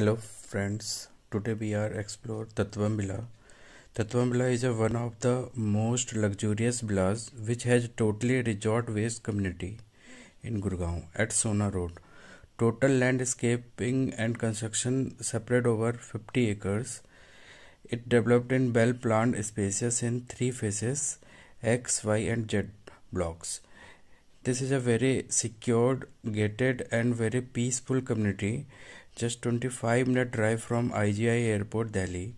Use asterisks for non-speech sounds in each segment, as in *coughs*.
Hello friends, today we are explore Tatvam Villa. is a one of the most luxurious villas which has totally resort based community in Gurgaon at Sona Road. Total landscaping and construction spread over 50 acres. It developed in well planned spaces in three phases X, Y and Z blocks. This is a very secured, gated and very peaceful community just 25 minute drive from IGI Airport, Delhi.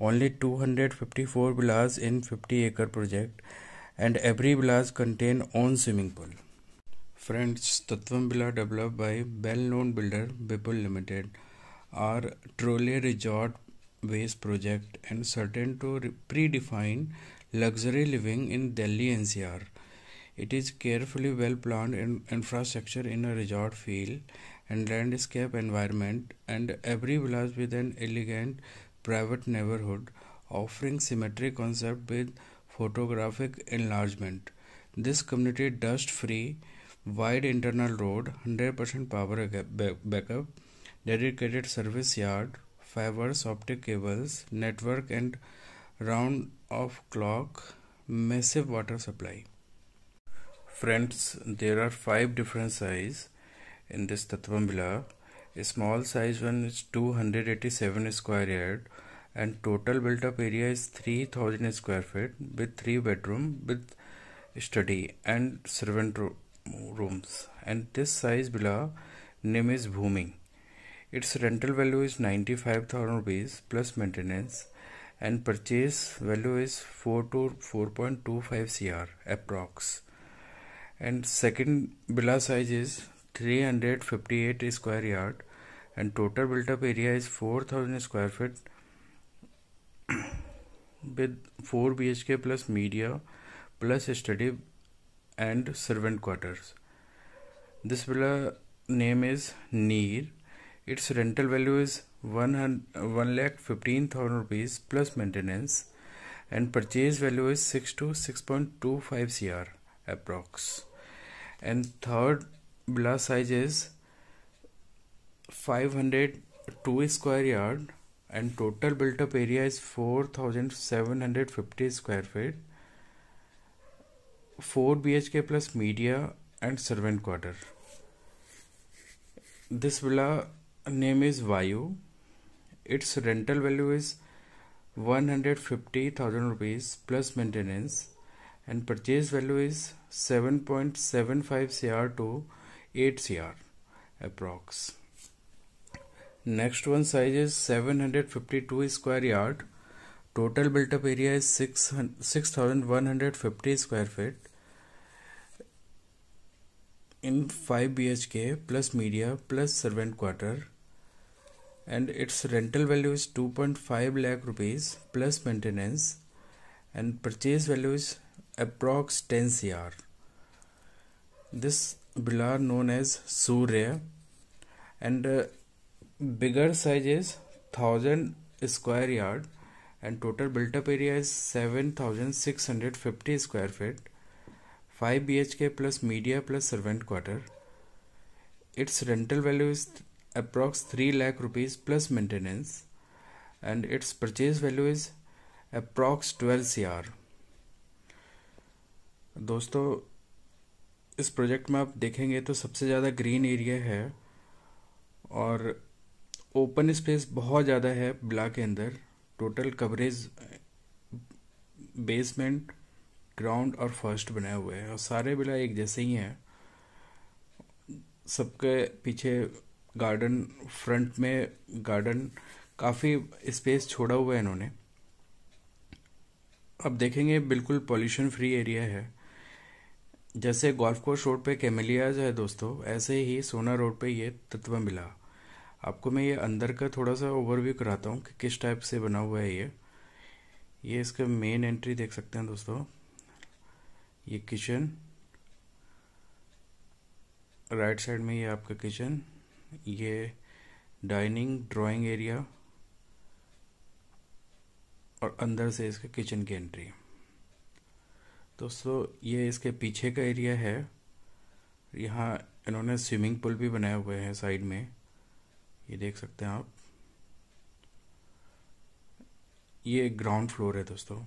Only 254 villas in 50 acre project and every villas contain own swimming pool. Friends, Tatvam Villa developed by well-known builder Bipul Limited are truly resort based project and certain to re- predefine luxury living in Delhi NCR. It is carefully well planned in infrastructure in a resort feel and landscape environment and every village with an elegant private neighborhood offering symmetric concept with photographic enlargement. This community dust free, wide internal road, 100% power backup, dedicated service yard, fibers, optic cables, network and round of clock, massive water supply. Friends, there are five different size in this Tattvam A small size one is 287 square yard and total built up area is 3000 square feet with 3 bedroom with study and servant ro rooms and this size villa name is booming. Its rental value is 95,000 rupees plus maintenance and purchase value is 4 to 4.25 CR approx and second villa size is 358 square yard and total built up area is 4000 square feet *coughs* with 4 BHK plus media plus study and servant quarters. This villa name is near Its rental value is 1 lakh 15,000 rupees plus maintenance and purchase value is 6 to 6.25 CR approx. And third glass size is 502 square yard and total built up area is 4750 square feet 4 bhk plus media and servant quarter this villa name is vayu its rental value is 150000 rupees plus maintenance and purchase value is 7.75 cr to 8 cr approx next one size is 752 square yard total built up area is 6150 square feet in 5 bhk plus media plus servant quarter and its rental value is 2.5 lakh rupees plus maintenance and purchase value is approx 10 cr this Bilar known as Surya and uh, bigger size is 1000 square yard and total built up area is 7650 square feet 5 BHK plus media plus servant quarter its rental value is approx 3 lakh rupees plus maintenance and its purchase value is approx 12 cr दोस्तों इस project में आप देखेंगे तो सबसे ज़्यादा green area है और ओपन स्पेस बहुत ज़्यादा है ब्ला के अंदर टोटल कवरेज बेसमेंट ग्राउंड और फर्स्ट बनाए हुए हैं और सारे बिला एक जैसे ही हैं सबके पीछे गार्डन फ्रंट में गार्डन काफ़ी स्पेस छोड़ा हुआ है इन्होंने अब देखेंगे बिल्कुल पॉल्यूशन फ्री एरिया है जैसे गोल्फ कोर्स रोड पे जो है दोस्तों ऐसे ही सोना रोड पे ये तत्व मिला आपको मैं ये अंदर का थोड़ा सा ओवरव्यू कराता हूँ कि किस टाइप से बना हुआ है ये ये इसका मेन एंट्री देख सकते हैं दोस्तों ये किचन राइट साइड में ये आपका किचन ये डाइनिंग ड्राइंग एरिया और अंदर से इसका किचन की एंट्री दोस्तों ये इसके पीछे का एरिया है यहाँ इन्होंने स्विमिंग पूल भी बनाए हुए हैं साइड में ये देख सकते हैं आप ये एक ग्राउंड फ्लोर है दोस्तों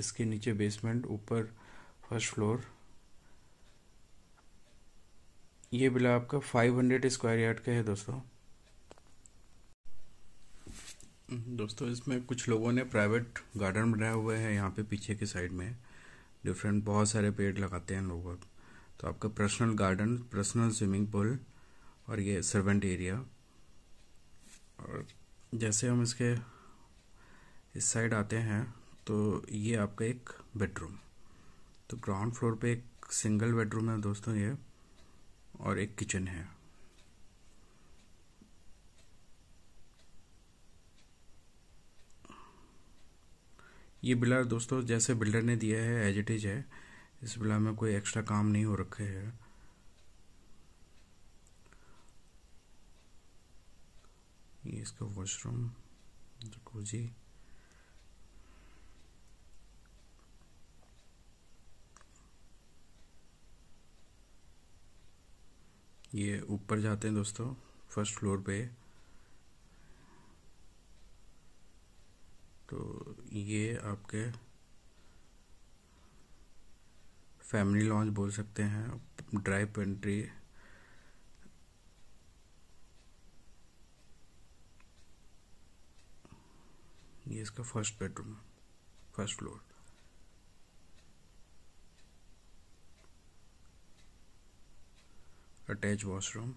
इसके नीचे बेसमेंट ऊपर फर्स्ट फ्लोर ये बिला आपका 500 स्क्वायर यार्ड का है दोस्तों दोस्तों इसमें कुछ लोगों ने प्राइवेट गार्डन बनाए हुए हैं यहाँ पे पीछे के साइड में डिफरेंट बहुत सारे पेड़ लगाते हैं लोग अब तो आपका personal garden personal swimming pool और ये सर्वेंट एरिया और जैसे हम इसके इस साइड आते हैं तो ये आपका एक बेडरूम तो ग्राउंड फ्लोर पे एक सिंगल बेडरूम है दोस्तों ये और एक किचन है ये बिल्डर दोस्तों जैसे बिल्डर ने दिया है एज इट इज है इस बिला में कोई एक्स्ट्रा काम नहीं हो रखे है ये इसका वॉशरूम रुको जी ये ऊपर जाते हैं दोस्तों फर्स्ट फ्लोर पे ये आपके फैमिली लॉन्च बोल सकते हैं ड्राई पेंट्री ये इसका फर्स्ट बेडरूम है फर्स्ट फ्लोर अटैच वॉशरूम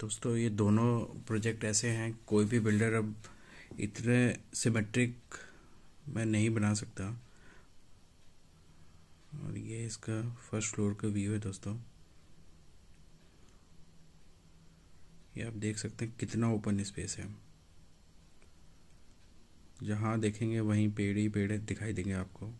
दोस्तों ये दोनों प्रोजेक्ट ऐसे हैं कोई भी बिल्डर अब इतने सिमेट्रिक मैं नहीं बना सकता और ये इसका फर्स्ट फ्लोर का व्यू है दोस्तों ये आप देख सकते हैं कितना ओपन स्पेस है जहाँ देखेंगे वहीं पेड़ ही पेड़ दिखाई देंगे आपको